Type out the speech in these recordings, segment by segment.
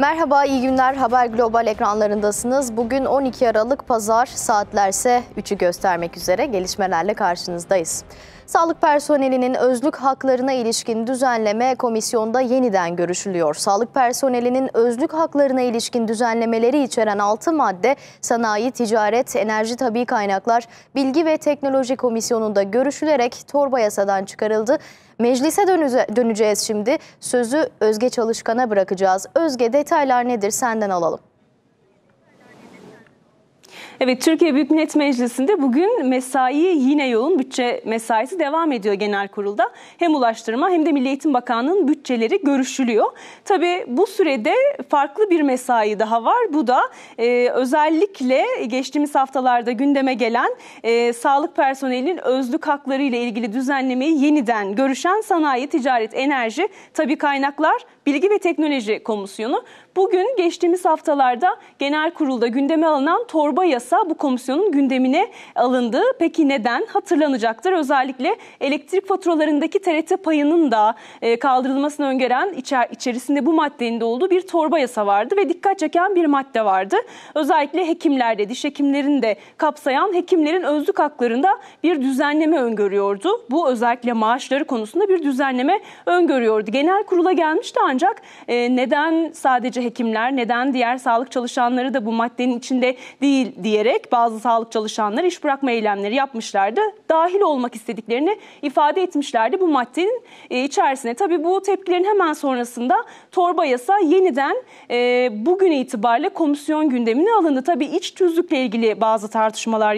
Merhaba, iyi günler. Haber Global ekranlarındasınız. Bugün 12 Aralık Pazar, saatlerse 3'ü göstermek üzere gelişmelerle karşınızdayız. Sağlık personelinin özlük haklarına ilişkin düzenleme komisyonda yeniden görüşülüyor. Sağlık personelinin özlük haklarına ilişkin düzenlemeleri içeren 6 madde sanayi, ticaret, enerji, tabi kaynaklar, bilgi ve teknoloji komisyonunda görüşülerek torba yasadan çıkarıldı. Meclise döneceğiz şimdi. Sözü Özge Çalışkan'a bırakacağız. Özge detaylar nedir senden alalım. Evet Türkiye Büyük Millet Meclisi'nde bugün mesai yine yoğun bütçe mesaisi devam ediyor genel kurulda. Hem Ulaştırma hem de Milli Eğitim Bakanlığı'nın bütçeleri görüşülüyor. Tabii bu sürede farklı bir mesai daha var. Bu da e, özellikle geçtiğimiz haftalarda gündeme gelen e, sağlık personelinin özlük hakları ile ilgili düzenlemeyi yeniden görüşen Sanayi, Ticaret, Enerji, Tabi Kaynaklar, Bilgi ve Teknoloji Komisyonu. Bugün geçtiğimiz haftalarda genel kurulda gündeme alınan torba yasası yasa bu komisyonun gündemine alındı. Peki neden? Hatırlanacaktır. Özellikle elektrik faturalarındaki TRT payının da e, kaldırılmasını öngören içer, içerisinde bu maddenin de olduğu bir torba yasa vardı ve dikkat çeken bir madde vardı. Özellikle hekimlerde, diş hekimlerin de kapsayan hekimlerin özlük haklarında bir düzenleme öngörüyordu. Bu özellikle maaşları konusunda bir düzenleme öngörüyordu. Genel kurula gelmişti ancak e, neden sadece hekimler, neden diğer sağlık çalışanları da bu maddenin içinde değil diye diyerek bazı sağlık çalışanları iş bırakma eylemleri yapmışlardı. Dahil olmak istediklerini ifade etmişlerdi bu maddenin e, içerisine. Tabii bu tepkilerin hemen sonrasında torba yasa yeniden e, bugün itibariyle komisyon gündemine alındı. Tabii iç tüzükle ilgili bazı tartışmalar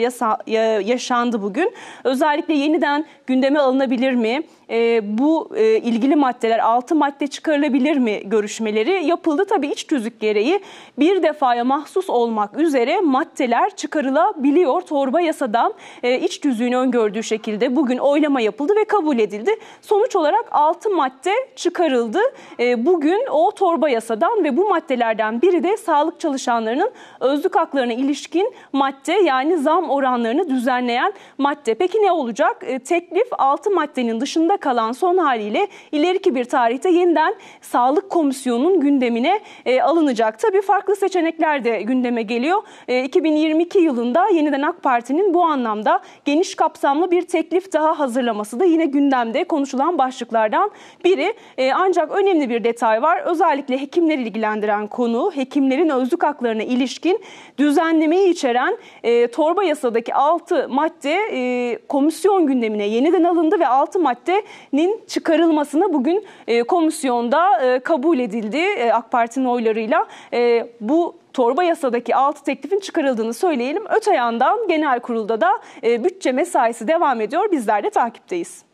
yaşandı bugün. Özellikle yeniden gündeme alınabilir mi? E, bu e, ilgili maddeler 6 madde çıkarılabilir mi görüşmeleri yapıldı. Tabii iç tüzük gereği bir defaya mahsus olmak üzere maddeler maddeler çıkarılabiliyor torba yasadan e, iç düzüğün öngördüğü şekilde bugün oylama yapıldı ve kabul edildi. Sonuç olarak 6 madde çıkarıldı. E, bugün o torba yasadan ve bu maddelerden biri de sağlık çalışanlarının özlük haklarına ilişkin madde yani zam oranlarını düzenleyen madde. Peki ne olacak? E, teklif 6 maddenin dışında kalan son haliyle ileriki bir tarihte yeniden Sağlık Komisyonu'nun gündemine e, alınacak. Tabii farklı seçenekler de gündeme geliyor. E, 2020 2022 yılında yeniden AK Parti'nin bu anlamda geniş kapsamlı bir teklif daha hazırlaması da yine gündemde konuşulan başlıklardan biri. E, ancak önemli bir detay var. Özellikle hekimleri ilgilendiren konu, hekimlerin özlük haklarına ilişkin düzenlemeyi içeren e, torba yasadaki 6 madde e, komisyon gündemine yeniden alındı ve 6 maddenin çıkarılmasını bugün e, komisyonda e, kabul edildi e, AK Parti'nin oylarıyla. E, bu torba yasadaki 6 teklifin çıkarıldığını söyleyelim. Öte yandan genel kurulda da e, bütçe mesaisi devam ediyor. Bizler de takipteyiz.